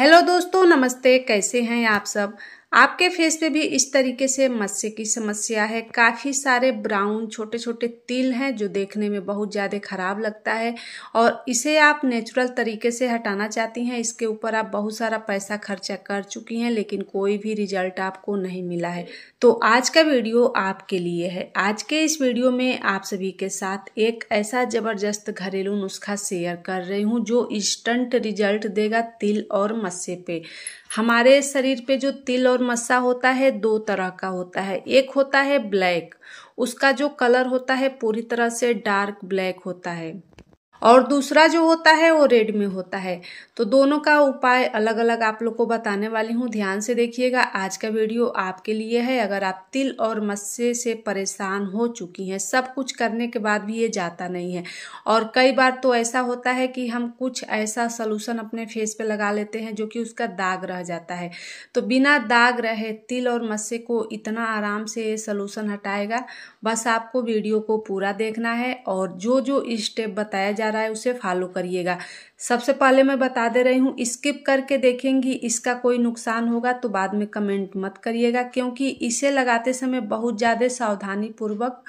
hello दोस्तों नमस्ते कैसे हैं आप सब आपके फेस पे भी इस तरीके से मस्से की समस्या है काफ़ी सारे ब्राउन छोटे छोटे तिल हैं जो देखने में बहुत ज़्यादा ख़राब लगता है और इसे आप नेचुरल तरीके से हटाना चाहती हैं इसके ऊपर आप बहुत सारा पैसा खर्चा कर चुकी हैं लेकिन कोई भी रिजल्ट आपको नहीं मिला है तो आज का वीडियो आपके लिए है आज के इस वीडियो में आप सभी के साथ एक ऐसा ज़बरदस्त घरेलू नुस्खा शेयर कर रही हूँ जो इंस्टेंट रिजल्ट देगा तिल और मस्से पे हमारे शरीर पे जो तिल और मस्सा होता है दो तरह का होता है एक होता है ब्लैक उसका जो कलर होता है पूरी तरह से डार्क ब्लैक होता है और दूसरा जो होता है वो रेड में होता है तो दोनों का उपाय अलग अलग आप लोग को बताने वाली हूँ ध्यान से देखिएगा आज का वीडियो आपके लिए है अगर आप तिल और मस्से से परेशान हो चुकी हैं सब कुछ करने के बाद भी ये जाता नहीं है और कई बार तो ऐसा होता है कि हम कुछ ऐसा सोलूशन अपने फेस पे लगा लेते हैं जो कि उसका दाग रह जाता है तो बिना दाग रहे तिल और मस्से को इतना आराम से ये सलूशन हटाएगा बस आपको वीडियो को पूरा देखना है और जो जो स्टेप बताया जा रहा है उसे फॉलो करिएगा सबसे पहले मैं बता दे रही हूँ स्किप करके देखेंगी इसका कोई नुकसान होगा तो बाद में कमेंट मत करिएगा क्योंकि इसे लगाते समय बहुत ज़्यादा सावधानी पूर्वक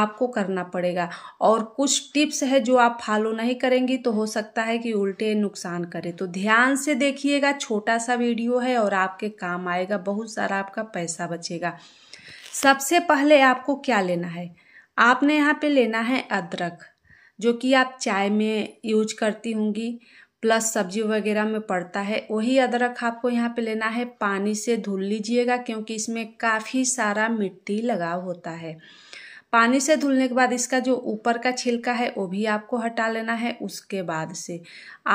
आपको करना पड़ेगा और कुछ टिप्स है जो आप फॉलो नहीं करेंगी तो हो सकता है कि उल्टे नुकसान करे तो ध्यान से देखिएगा छोटा सा वीडियो है और आपके काम आएगा बहुत सारा आपका पैसा बचेगा सबसे पहले आपको क्या लेना है आपने यहाँ पे लेना है अदरक जो कि आप चाय में यूज करती होंगी प्लस सब्जी वगैरह में पड़ता है वही अदरक आपको यहाँ पे लेना है पानी से धुल लीजिएगा क्योंकि इसमें काफ़ी सारा मिट्टी लगाव होता है पानी से धुलने के बाद इसका जो ऊपर का छिलका है वो भी आपको हटा लेना है उसके बाद से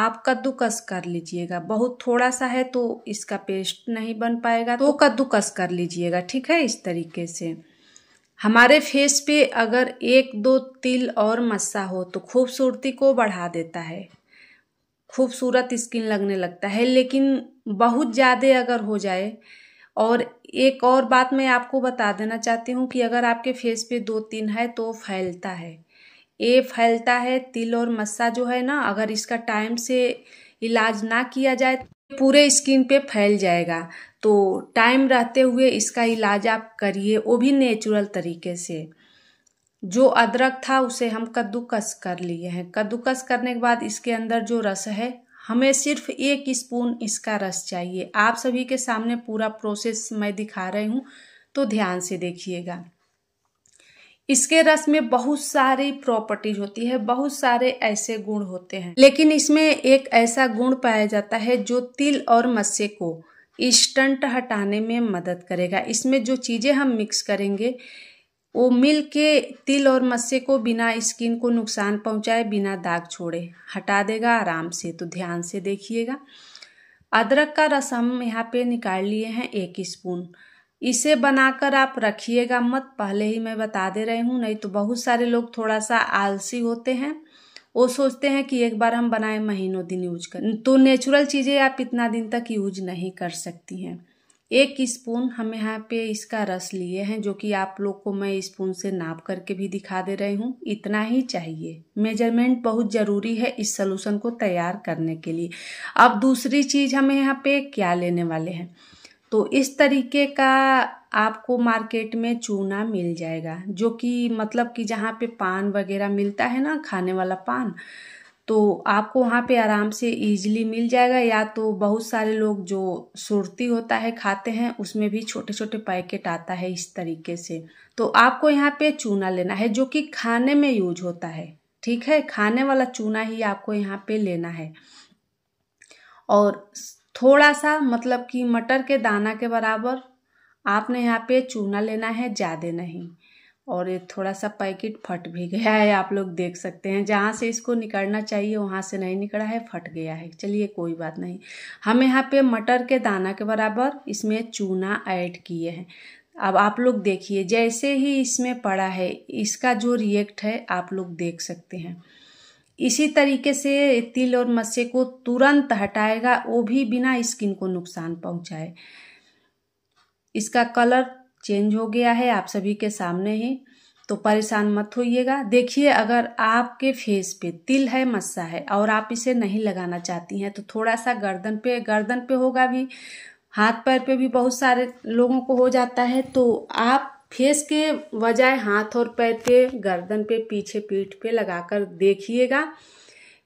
आप कद्दूकस कर लीजिएगा बहुत थोड़ा सा है तो इसका पेस्ट नहीं बन पाएगा तो कद्दूकस कर लीजिएगा ठीक है इस तरीके से हमारे फेस पे अगर एक दो तिल और मस्सा हो तो खूबसूरती को बढ़ा देता है खूबसूरत स्किन लगने लगता है लेकिन बहुत ज़्यादा अगर हो जाए और एक और बात मैं आपको बता देना चाहती हूँ कि अगर आपके फेस पे दो तीन है तो फैलता है ये फैलता है तिल और मस्सा जो है ना अगर इसका टाइम से इलाज ना किया जाए पूरे स्किन पे फैल जाएगा तो टाइम रहते हुए इसका इलाज आप करिए वो भी नेचुरल तरीके से जो अदरक था उसे हम कद्दूकस कर लिए हैं कद्दूकस करने के बाद इसके अंदर जो रस है हमें सिर्फ एक स्पून इसका रस चाहिए आप सभी के सामने पूरा प्रोसेस मैं दिखा रही हूँ तो ध्यान से देखिएगा इसके रस में बहुत सारी प्रॉपर्टीज होती है बहुत सारे ऐसे गुण होते हैं लेकिन इसमें एक ऐसा गुण पाया जाता है जो तिल और मस्से को इंस्टंट हटाने में मदद करेगा इसमें जो चीज़ें हम मिक्स करेंगे वो मिल के तिल और मस्से को बिना स्किन को नुकसान पहुंचाए बिना दाग छोड़े हटा देगा आराम से तो ध्यान से देखिएगा अदरक का रस हम यहाँ पे निकाल लिए हैं एक स्पून इसे बनाकर आप रखिएगा मत पहले ही मैं बता दे रही हूँ नहीं तो बहुत सारे लोग थोड़ा सा आलसी होते हैं वो सोचते हैं कि एक बार हम बनाए महीनों दिन यूज कर तो नेचुरल चीज़ें आप इतना दिन तक यूज नहीं कर सकती हैं एक स्पून हम यहाँ पे इसका रस लिए हैं जो कि आप लोग को मैं स्पून से नाप करके भी दिखा दे रही हूँ इतना ही चाहिए मेजरमेंट बहुत ज़रूरी है इस सोलूशन को तैयार करने के लिए अब दूसरी चीज़ हमें यहाँ पे क्या लेने वाले हैं तो इस तरीके का आपको मार्केट में चूना मिल जाएगा जो कि मतलब कि जहाँ पे पान वगैरह मिलता है ना खाने वाला पान तो आपको वहाँ पे आराम से इजीली मिल जाएगा या तो बहुत सारे लोग जो सुरती होता है खाते हैं उसमें भी छोटे छोटे पैकेट आता है इस तरीके से तो आपको यहाँ पे चूना लेना है जो कि खाने में यूज होता है ठीक है खाने वाला चूना ही आपको यहाँ पे लेना है और थोड़ा सा मतलब कि मटर के दाना के बराबर आपने यहाँ पे चूना लेना है ज़्यादा नहीं और ये थोड़ा सा पैकेट फट भी गया है आप लोग देख सकते हैं जहाँ से इसको निकलना चाहिए वहाँ से नहीं निकला है फट गया है चलिए कोई बात नहीं हम यहाँ पे मटर के दाना के बराबर इसमें चूना ऐड किए हैं अब आप लोग देखिए जैसे ही इसमें पड़ा है इसका जो रिएक्ट है आप लोग देख सकते हैं इसी तरीके से तिल और मस्से को तुरंत हटाएगा वो भी बिना स्किन को नुकसान पहुंचाए इसका कलर चेंज हो गया है आप सभी के सामने ही तो परेशान मत होइएगा देखिए अगर आपके फेस पे तिल है मस्सा है और आप इसे नहीं लगाना चाहती हैं तो थोड़ा सा गर्दन पे गर्दन पे होगा भी हाथ पैर पे भी बहुत सारे लोगों को हो जाता है तो आप फेस के बजाय हाथ और पैर के गर्दन पे पीछे पीठ पे लगाकर देखिएगा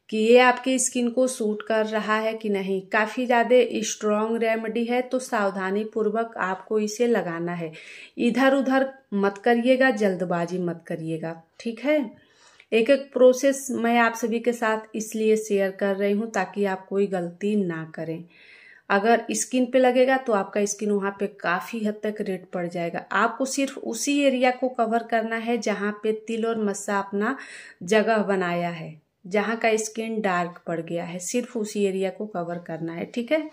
कि ये आपकी स्किन को सूट कर रहा है कि नहीं काफ़ी ज़्यादा स्ट्रॉन्ग रेमेडी है तो सावधानी पूर्वक आपको इसे लगाना है इधर उधर मत करिएगा जल्दबाजी मत करिएगा ठीक है एक एक प्रोसेस मैं आप सभी के साथ इसलिए शेयर कर रही हूँ ताकि आप कोई गलती ना करें अगर स्किन पे लगेगा तो आपका स्किन वहाँ पे काफ़ी हद तक रेड पड़ जाएगा आपको सिर्फ उसी एरिया को कवर करना है जहाँ पे तिल और मस्सा अपना जगह बनाया है जहाँ का स्किन डार्क पड़ गया है सिर्फ उसी एरिया को कवर करना है ठीक है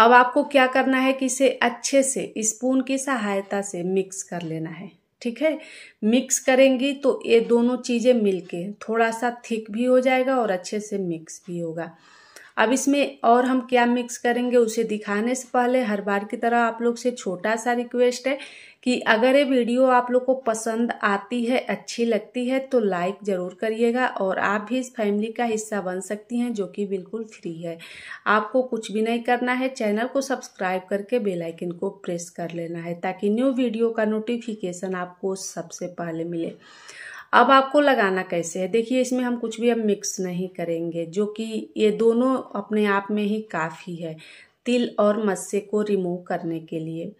अब आपको क्या करना है कि इसे अच्छे से स्पून की सहायता से मिक्स कर लेना है ठीक है मिक्स करेंगी तो ये दोनों चीज़ें मिलके थोड़ा सा थिक भी हो जाएगा और अच्छे से मिक्स भी होगा अब इसमें और हम क्या मिक्स करेंगे उसे दिखाने से पहले हर बार की तरह आप लोग से छोटा सा रिक्वेस्ट है कि अगर ये वीडियो आप लोग को पसंद आती है अच्छी लगती है तो लाइक ज़रूर करिएगा और आप भी इस फैमिली का हिस्सा बन सकती हैं जो कि बिल्कुल फ्री है आपको कुछ भी नहीं करना है चैनल को सब्सक्राइब करके बेल आइकन को प्रेस कर लेना है ताकि न्यू वीडियो का नोटिफिकेशन आपको सबसे पहले मिले अब आपको लगाना कैसे है देखिए इसमें हम कुछ भी अब मिक्स नहीं करेंगे जो कि ये दोनों अपने आप में ही काफ़ी है तिल और मस्से को रिमूव करने के लिए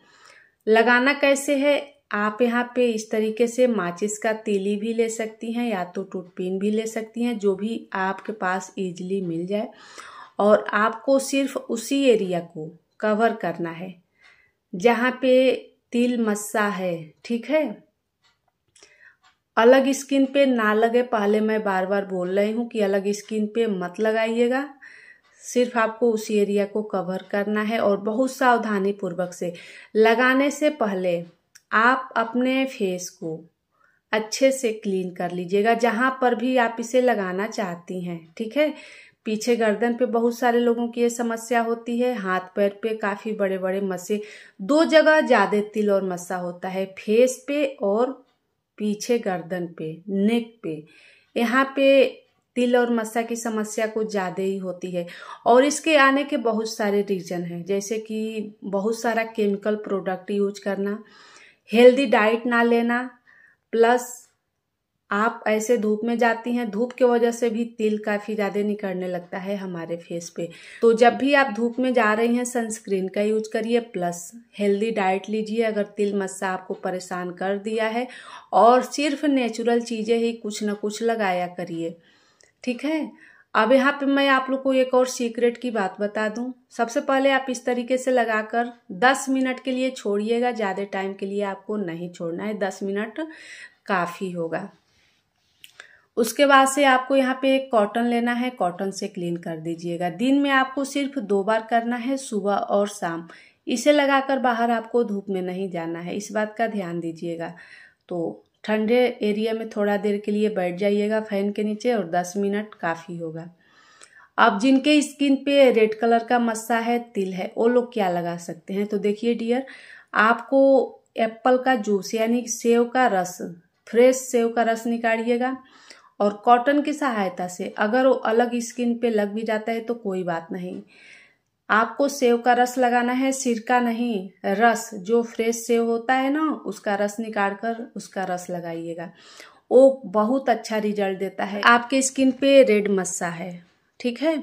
लगाना कैसे है आप यहाँ पे इस तरीके से माचिस का तीली भी ले सकती हैं या तो टूथपिन भी ले सकती हैं जो भी आपके पास ईजिली मिल जाए और आपको सिर्फ उसी एरिया को कवर करना है जहाँ पे तिल मस्सा है ठीक है अलग स्किन पे ना लगे पहले मैं बार बार बोल रही हूँ कि अलग स्किन पे मत लगाइएगा सिर्फ आपको उसी एरिया को कवर करना है और बहुत सावधानी पूर्वक से लगाने से पहले आप अपने फेस को अच्छे से क्लीन कर लीजिएगा जहाँ पर भी आप इसे लगाना चाहती हैं ठीक है पीछे गर्दन पे बहुत सारे लोगों की ये समस्या होती है हाथ पैर पे काफ़ी बड़े बड़े मसे दो जगह ज़्यादा तिल और मस्सा होता है फेस पे और पीछे गर्दन पे नेक पे यहाँ पे तिल और मस्सा की समस्या कुछ ज़्यादा ही होती है और इसके आने के बहुत सारे रीज़न हैं जैसे कि बहुत सारा केमिकल प्रोडक्ट यूज करना हेल्दी डाइट ना लेना प्लस आप ऐसे धूप में जाती हैं धूप की वजह से भी तिल काफ़ी ज़्यादा निकलने लगता है हमारे फेस पे तो जब भी आप धूप में जा रही हैं सनस्क्रीन का यूज करिए प्लस हेल्दी डाइट लीजिए अगर तिल मस्सा आपको परेशान कर दिया है और सिर्फ नेचुरल चीज़ें ही कुछ ना कुछ लगाया करिए ठीक है अब यहाँ पे मैं आप लोग को एक और सीक्रेट की बात बता दूँ सबसे पहले आप इस तरीके से लगाकर 10 मिनट के लिए छोड़िएगा ज़्यादा टाइम के लिए आपको नहीं छोड़ना है 10 मिनट काफ़ी होगा उसके बाद से आपको यहाँ पे एक कॉटन लेना है कॉटन से क्लीन कर दीजिएगा दिन में आपको सिर्फ दो बार करना है सुबह और शाम इसे लगाकर बाहर आपको धूप में नहीं जाना है इस बात का ध्यान दीजिएगा तो ठंडे एरिया में थोड़ा देर के लिए बैठ जाइएगा फैन के नीचे और दस मिनट काफ़ी होगा अब जिनके स्किन पे रेड कलर का मस्सा है तिल है वो लोग क्या लगा सकते हैं तो देखिए डियर आपको एप्पल का जूस यानी सेव का रस फ्रेश सेव का रस निकालिएगा और कॉटन की सहायता से अगर वो अलग स्किन पे लग भी जाता है तो कोई बात नहीं आपको सेव का रस लगाना है सिरका नहीं रस जो फ्रेश सेव होता है ना उसका रस निकाल कर उसका रस लगाइएगा वो बहुत अच्छा रिजल्ट देता है आपके स्किन पे रेड मस्सा है ठीक है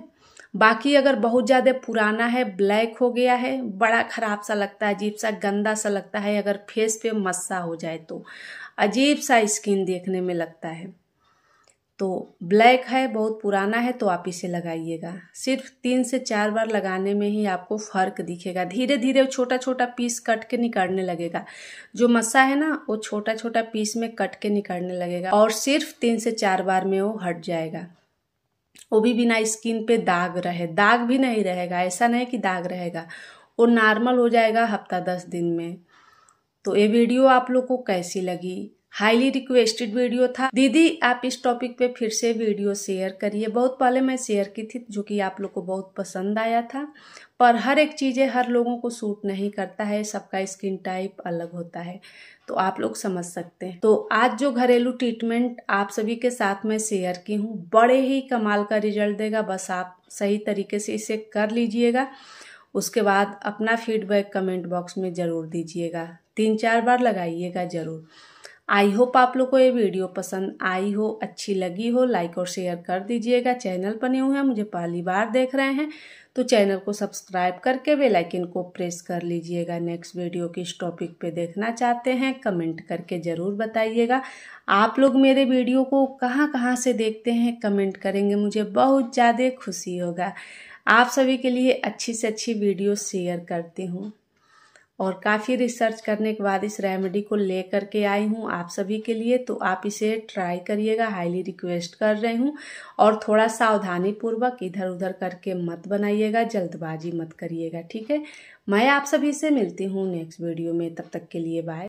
बाकी अगर बहुत ज़्यादा पुराना है ब्लैक हो गया है बड़ा ख़राब सा लगता है अजीब सा गंदा सा लगता है अगर फेस पे मस्सा हो जाए तो अजीब सा स्किन देखने में लगता है तो ब्लैक है बहुत पुराना है तो आप इसे लगाइएगा सिर्फ तीन से चार बार लगाने में ही आपको फ़र्क दिखेगा धीरे धीरे छोटा छोटा पीस कट के निकालने लगेगा जो मसा है ना वो छोटा छोटा पीस में कट के निकालने लगेगा और सिर्फ तीन से चार बार में वो हट जाएगा वो भी बिना स्किन पे दाग रहे दाग भी नहीं रहेगा ऐसा नहीं कि दाग रहेगा वो नॉर्मल हो जाएगा हफ्ता दस दिन में तो ये वीडियो आप लोग को कैसी लगी हाईली रिक्वेस्टेड वीडियो था दीदी आप इस टॉपिक पे फिर से वीडियो शेयर करिए बहुत पहले मैं शेयर की थी जो कि आप लोग को बहुत पसंद आया था पर हर एक चीज़ें हर लोगों को सूट नहीं करता है सबका स्किन टाइप अलग होता है तो आप लोग समझ सकते हैं तो आज जो घरेलू ट्रीटमेंट आप सभी के साथ मैं शेयर की हूँ बड़े ही कमाल का रिजल्ट देगा बस आप सही तरीके से इसे कर लीजिएगा उसके बाद अपना फीडबैक कमेंट बॉक्स में ज़रूर दीजिएगा तीन चार बार लगाइएगा ज़रूर आई होप आप लोग को ये वीडियो पसंद आई हो अच्छी लगी हो लाइक और शेयर कर दीजिएगा चैनल पर हुए हैं मुझे पहली बार देख रहे हैं तो चैनल को सब्सक्राइब करके वे लाइकिन को प्रेस कर लीजिएगा नेक्स्ट वीडियो किस टॉपिक पे देखना चाहते हैं कमेंट करके ज़रूर बताइएगा आप लोग मेरे वीडियो को कहाँ कहाँ से देखते हैं कमेंट करेंगे मुझे बहुत ज़्यादा खुशी होगा आप सभी के लिए अच्छी से अच्छी वीडियो शेयर करती हूँ और काफ़ी रिसर्च करने के बाद इस रेमेडी को ले के आई हूँ आप सभी के लिए तो आप इसे ट्राई करिएगा हाईली रिक्वेस्ट कर रही हूँ और थोड़ा सावधानी पूर्वक इधर उधर करके मत बनाइएगा जल्दबाजी मत करिएगा ठीक है मैं आप सभी से मिलती हूँ नेक्स्ट वीडियो में तब तक के लिए बाय